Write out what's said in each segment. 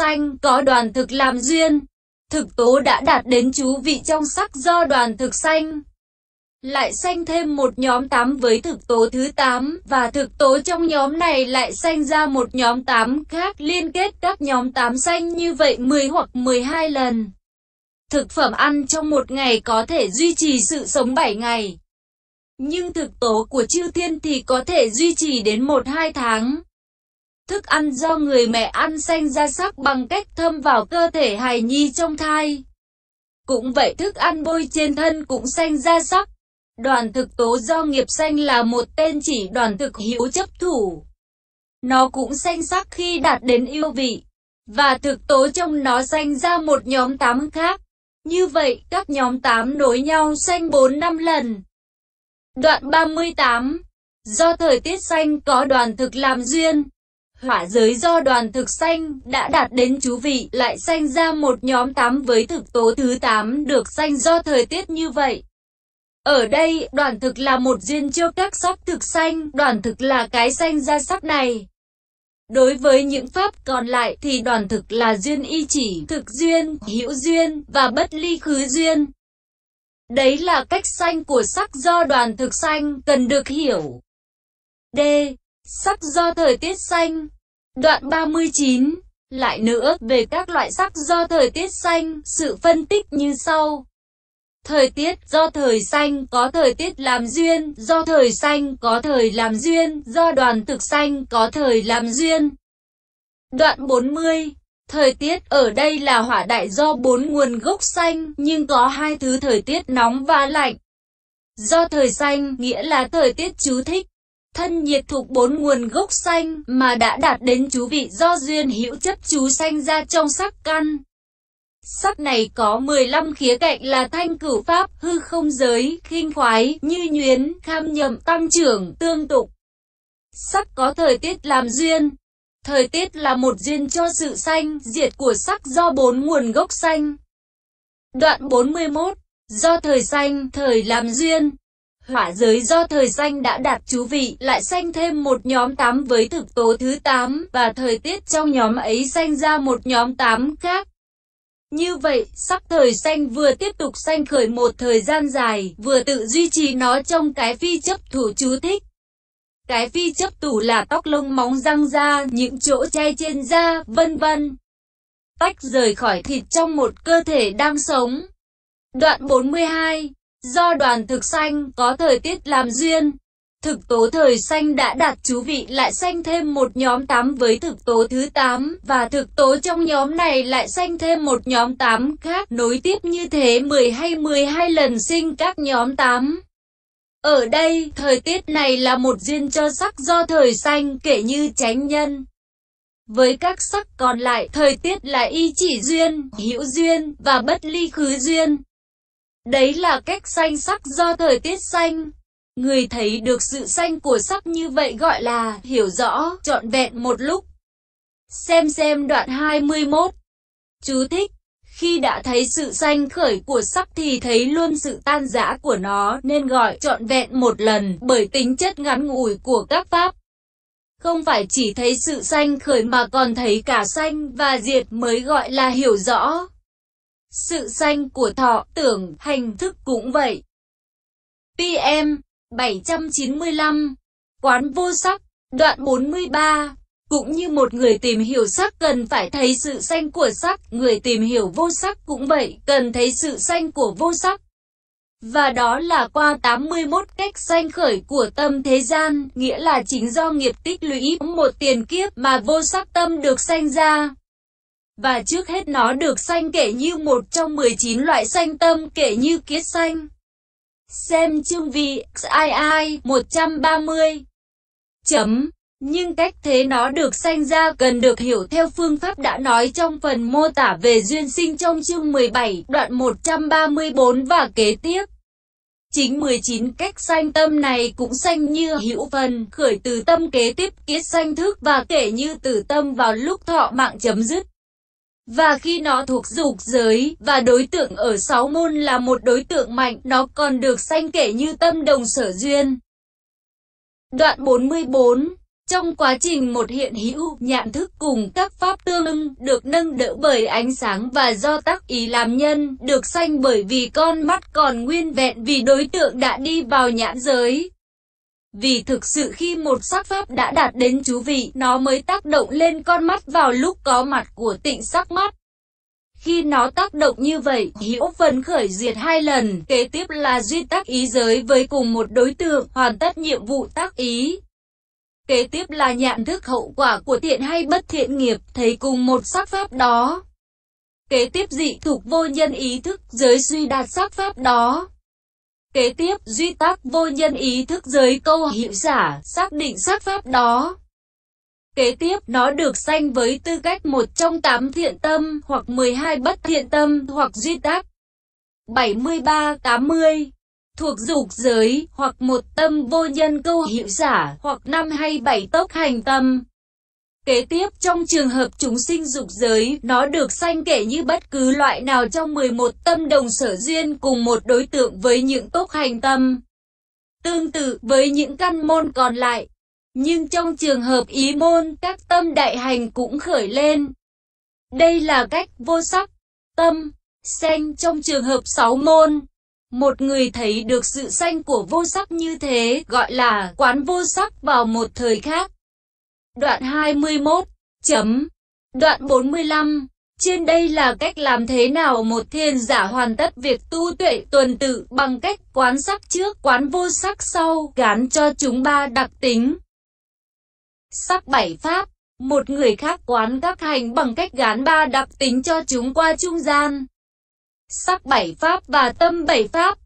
xanh, có đoàn thực làm duyên. Thực tố đã đạt đến chú vị trong sắc do đoàn thực xanh. Lại xanh thêm một nhóm 8 với thực tố thứ 8, và thực tố trong nhóm này lại xanh ra một nhóm 8 khác liên kết các nhóm 8 xanh như vậy 10 hoặc 12 lần. Thực phẩm ăn trong một ngày có thể duy trì sự sống 7 ngày. Nhưng thực tố của chư thiên thì có thể duy trì đến 1-2 tháng. Thức ăn do người mẹ ăn xanh ra sắc bằng cách thâm vào cơ thể hài nhi trong thai. Cũng vậy thức ăn bôi trên thân cũng xanh ra sắc. Đoàn thực tố do nghiệp xanh là một tên chỉ đoàn thực hữu chấp thủ. Nó cũng xanh sắc khi đạt đến yêu vị. Và thực tố trong nó xanh ra một nhóm 8 khác. Như vậy, các nhóm 8 nối nhau xanh 4-5 lần. Đoạn 38 Do thời tiết xanh có đoàn thực làm duyên, Hỏa giới do đoàn thực xanh đã đạt đến chú vị, lại xanh ra một nhóm 8 với thực tố thứ 8 được xanh do thời tiết như vậy. Ở đây, đoàn thực là một duyên cho các sắc thực xanh, đoàn thực là cái xanh ra sắc này. Đối với những pháp còn lại thì đoàn thực là duyên y chỉ, thực duyên, hữu duyên và bất ly khứ duyên. Đấy là cách xanh của sắc do đoàn thực xanh cần được hiểu. D. Sắc do thời tiết xanh Đoạn 39 Lại nữa, về các loại sắc do thời tiết xanh, sự phân tích như sau. Thời tiết, do thời xanh, có thời tiết làm duyên, do thời xanh, có thời làm duyên, do đoàn thực xanh, có thời làm duyên. Đoạn 40 Thời tiết ở đây là hỏa đại do bốn nguồn gốc xanh, nhưng có hai thứ thời tiết nóng và lạnh. Do thời xanh, nghĩa là thời tiết chú thích, thân nhiệt thuộc bốn nguồn gốc xanh mà đã đạt đến chú vị do duyên hữu chất chú xanh ra trong sắc căn. Sắc này có 15 khía cạnh là thanh cửu pháp, hư không giới, khinh khoái, như nhuyến, kham nhậm, tăng trưởng, tương tục. Sắc có thời tiết làm duyên. Thời tiết là một duyên cho sự xanh diệt của sắc do bốn nguồn gốc xanh. Đoạn 41 Do thời xanh thời làm duyên, Hỏa giới do thời xanh đã đạt chú vị, lại xanh thêm một nhóm 8 với thực tố thứ 8, và thời tiết trong nhóm ấy xanh ra một nhóm 8 khác. Như vậy, sắc thời xanh vừa tiếp tục xanh khởi một thời gian dài, vừa tự duy trì nó trong cái phi chấp thủ chú thích. Cái phi chấp thủ là tóc lông móng răng da, những chỗ chai trên da, vân vân. Tách rời khỏi thịt trong một cơ thể đang sống. Đoạn 42 Do đoàn thực xanh có thời tiết làm duyên, thực tố thời xanh đã đạt chú vị lại xanh thêm một nhóm 8 với thực tố thứ 8 và thực tố trong nhóm này lại xanh thêm một nhóm 8 khác nối tiếp như thế 10 hay 12 lần sinh các nhóm 8. Ở đây, thời tiết này là một duyên cho sắc do thời xanh kể như tránh nhân. Với các sắc còn lại, thời tiết là y chỉ duyên, hữu duyên và bất ly khứ duyên. Đấy là cách xanh sắc do thời tiết xanh. Người thấy được sự xanh của sắc như vậy gọi là hiểu rõ, trọn vẹn một lúc. Xem xem đoạn 21. Chú thích. Khi đã thấy sự xanh khởi của sắc thì thấy luôn sự tan rã của nó nên gọi trọn vẹn một lần bởi tính chất ngắn ngủi của các pháp. Không phải chỉ thấy sự xanh khởi mà còn thấy cả xanh và diệt mới gọi là hiểu rõ. Sự sanh của thọ, tưởng, hành thức cũng vậy. PM 795 Quán vô sắc, đoạn 43 Cũng như một người tìm hiểu sắc cần phải thấy sự sanh của sắc, người tìm hiểu vô sắc cũng vậy, cần thấy sự sanh của vô sắc. Và đó là qua 81 cách sanh khởi của tâm thế gian, nghĩa là chính do nghiệp tích lũy một tiền kiếp mà vô sắc tâm được sanh ra. Và trước hết nó được xanh kể như một trong 19 loại xanh tâm kể như kiết xanh. Xem chương vị XII 130. Chấm. Nhưng cách thế nó được sanh ra cần được hiểu theo phương pháp đã nói trong phần mô tả về duyên sinh trong chương 17 đoạn 134 và kế tiếp. Chính 19 cách sanh tâm này cũng sanh như hữu phần, khởi từ tâm kế tiếp, kiết sanh thức và kể như từ tâm vào lúc thọ mạng chấm dứt và khi nó thuộc dục giới, và đối tượng ở sáu môn là một đối tượng mạnh, nó còn được sanh kể như tâm đồng sở duyên. Đoạn 44 Trong quá trình một hiện hữu, nhãn thức cùng các pháp tương ưng được nâng đỡ bởi ánh sáng và do tác ý làm nhân, được sanh bởi vì con mắt còn nguyên vẹn vì đối tượng đã đi vào nhãn giới. Vì thực sự khi một sắc pháp đã đạt đến chú vị, nó mới tác động lên con mắt vào lúc có mặt của tịnh sắc mắt. Khi nó tác động như vậy, hiểu phần khởi diệt hai lần, kế tiếp là duy tác ý giới với cùng một đối tượng, hoàn tất nhiệm vụ tác ý. Kế tiếp là nhạn thức hậu quả của thiện hay bất thiện nghiệp, thấy cùng một sắc pháp đó. Kế tiếp dị thuộc vô nhân ý thức, giới suy đạt sắc pháp đó. Kế tiếp, duy tác vô nhân ý thức giới câu hiệu giả, xác định sắc pháp đó. Kế tiếp, nó được sanh với tư cách một trong 8 thiện tâm, hoặc 12 bất thiện tâm, hoặc duy tác 73-80 thuộc dục giới, hoặc một tâm vô nhân câu hiệu giả, hoặc năm hay bảy tốc hành tâm. Kế tiếp, trong trường hợp chúng sinh dục giới, nó được sanh kể như bất cứ loại nào trong 11 tâm đồng sở duyên cùng một đối tượng với những cốc hành tâm. Tương tự với những căn môn còn lại, nhưng trong trường hợp ý môn, các tâm đại hành cũng khởi lên. Đây là cách vô sắc, tâm, sanh trong trường hợp sáu môn. Một người thấy được sự sanh của vô sắc như thế gọi là quán vô sắc vào một thời khác đoạn 21, chấm, đoạn 45. Trên đây là cách làm thế nào một thiên giả hoàn tất việc tu tuệ tuần tự bằng cách quán sắc trước, quán vô sắc sau, gán cho chúng ba đặc tính. Sắc bảy pháp, một người khác quán các hành bằng cách gán ba đặc tính cho chúng qua trung gian. Sắc bảy pháp và tâm bảy pháp.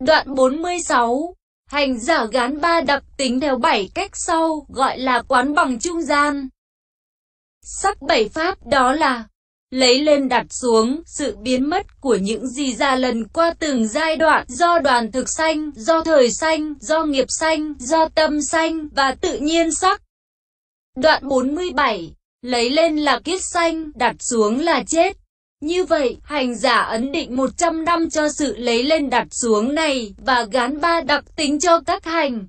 Đoạn 46, Hành giả gán ba đập tính theo bảy cách sau, gọi là quán bằng trung gian. Sắc bảy pháp đó là lấy lên đặt xuống, sự biến mất của những gì ra lần qua từng giai đoạn do đoàn thực sanh, do thời sanh, do nghiệp sanh, do tâm sanh và tự nhiên sắc. Đoạn 47 Lấy lên là kiết sanh, đặt xuống là chết. Như vậy, hành giả ấn định 100 năm cho sự lấy lên đặt xuống này và gán ba đặc tính cho các hành.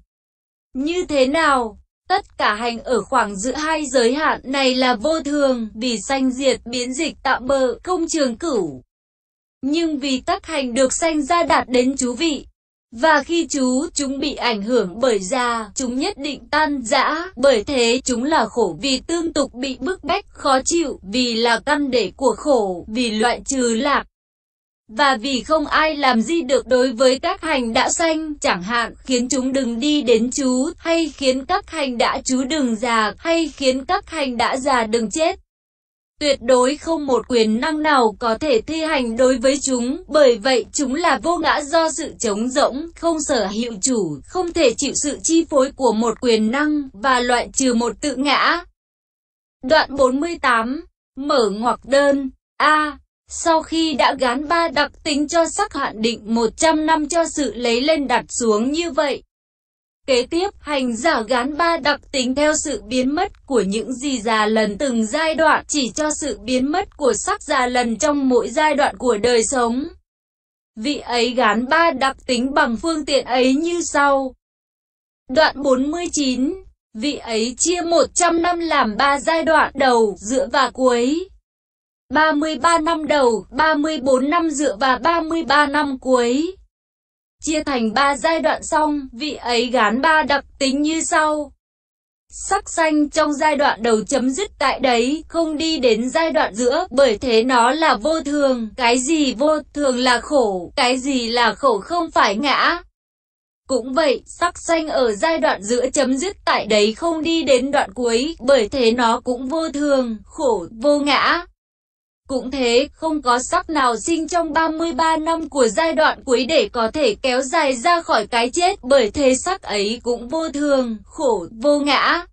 Như thế nào? Tất cả hành ở khoảng giữa hai giới hạn này là vô thường, vì sanh diệt, biến dịch tạm bờ không trường cửu. Nhưng vì các hành được sanh ra đạt đến chú vị, và khi chú chúng bị ảnh hưởng bởi da chúng nhất định tan rã, bởi thế chúng là khổ vì tương tục bị bức bách, khó chịu, vì là căn để của khổ, vì loại trừ lạc. Và vì không ai làm gì được đối với các hành đã sanh, chẳng hạn khiến chúng đừng đi đến chú, hay khiến các hành đã chú đừng già, hay khiến các hành đã già đừng chết. Tuyệt đối không một quyền năng nào có thể thi hành đối với chúng, bởi vậy chúng là vô ngã do sự trống rỗng, không sở hữu chủ, không thể chịu sự chi phối của một quyền năng, và loại trừ một tự ngã. Đoạn 48 Mở ngoặc đơn A. sau khi đã gán ba đặc tính cho sắc hạn định 100 năm cho sự lấy lên đặt xuống như vậy, Kế tiếp, hành giả gán ba đặc tính theo sự biến mất của những gì già lần từng giai đoạn chỉ cho sự biến mất của sắc già lần trong mỗi giai đoạn của đời sống. Vị ấy gán ba đặc tính bằng phương tiện ấy như sau. Đoạn 49 Vị ấy chia 100 năm làm 3 giai đoạn đầu, giữa và cuối. 33 năm đầu, 34 năm giữa và 33 năm cuối. Chia thành ba giai đoạn xong, vị ấy gán ba đặc tính như sau. Sắc xanh trong giai đoạn đầu chấm dứt tại đấy, không đi đến giai đoạn giữa, bởi thế nó là vô thường. Cái gì vô thường là khổ, cái gì là khổ không phải ngã. Cũng vậy, sắc xanh ở giai đoạn giữa chấm dứt tại đấy không đi đến đoạn cuối, bởi thế nó cũng vô thường, khổ, vô ngã. Cũng thế, không có sắc nào sinh trong 33 năm của giai đoạn cuối để có thể kéo dài ra khỏi cái chết bởi thế sắc ấy cũng vô thường, khổ, vô ngã.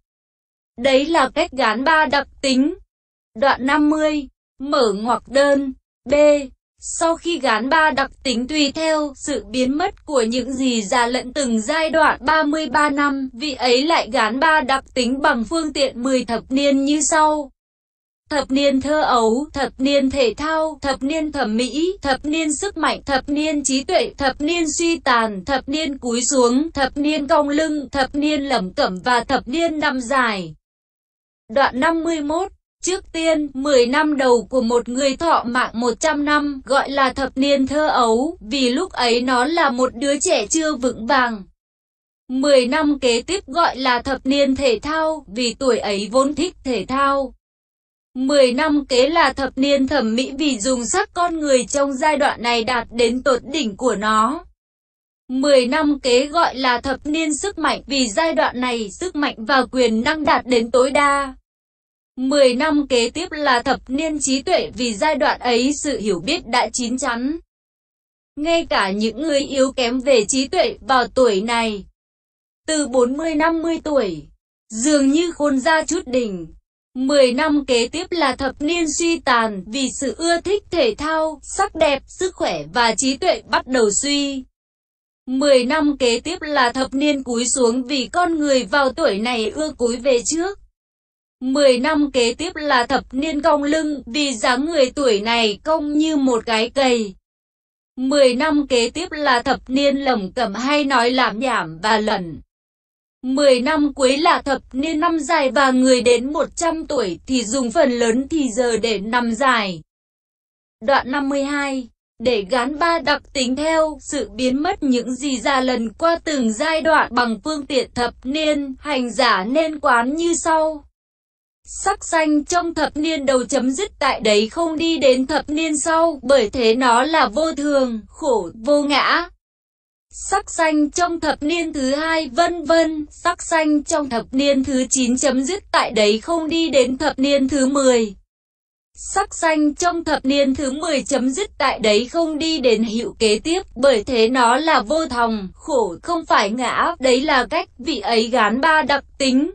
Đấy là cách gán ba đặc tính. Đoạn 50. Mở ngoặc đơn. B. Sau khi gán ba đặc tính tùy theo sự biến mất của những gì già lẫn từng giai đoạn 33 năm, vị ấy lại gán ba đặc tính bằng phương tiện 10 thập niên như sau thập niên thơ ấu, thập niên thể thao, thập niên thẩm mỹ, thập niên sức mạnh, thập niên trí tuệ, thập niên suy tàn, thập niên cúi xuống, thập niên cong lưng, thập niên lẩm cẩm và thập niên năm dài. Đoạn 51 Trước tiên, 10 năm đầu của một người thọ mạng 100 năm, gọi là thập niên thơ ấu, vì lúc ấy nó là một đứa trẻ chưa vững vàng. 10 năm kế tiếp gọi là thập niên thể thao, vì tuổi ấy vốn thích thể thao. 10 năm kế là thập niên thẩm mỹ vì dùng sắc con người trong giai đoạn này đạt đến tột đỉnh của nó. 10 năm kế gọi là thập niên sức mạnh vì giai đoạn này sức mạnh và quyền năng đạt đến tối đa. 10 năm kế tiếp là thập niên trí tuệ vì giai đoạn ấy sự hiểu biết đã chín chắn. Ngay cả những người yếu kém về trí tuệ vào tuổi này, từ 40-50 tuổi, dường như khôn ra chút đỉnh. 10 năm kế tiếp là thập niên suy tàn vì sự ưa thích thể thao, sắc đẹp, sức khỏe và trí tuệ bắt đầu suy. 10 năm kế tiếp là thập niên cúi xuống vì con người vào tuổi này ưa cúi về trước. 10 năm kế tiếp là thập niên cong lưng vì dáng người tuổi này cong như một cái cầy. 10 năm kế tiếp là thập niên lẩm cẩm hay nói làm nhảm và lẩn. 10 năm cuối là thập niên năm dài và người đến 100 tuổi thì dùng phần lớn thì giờ để nằm dài. Đoạn 52 Để gán ba đặc tính theo sự biến mất những gì ra lần qua từng giai đoạn bằng phương tiện thập niên, hành giả nên quán như sau. Sắc xanh trong thập niên đầu chấm dứt tại đấy không đi đến thập niên sau, bởi thế nó là vô thường, khổ, vô ngã, sắc xanh trong thập niên thứ hai vân vân, sắc xanh trong thập niên thứ 9 chấm dứt tại đấy không đi đến thập niên thứ 10. Sắc xanh trong thập niên thứ 10 chấm dứt tại đấy không đi đến hiệu kế tiếp, bởi thế nó là vô thòng, khổ không phải ngã, đấy là cách vị ấy gán ba đặc tính.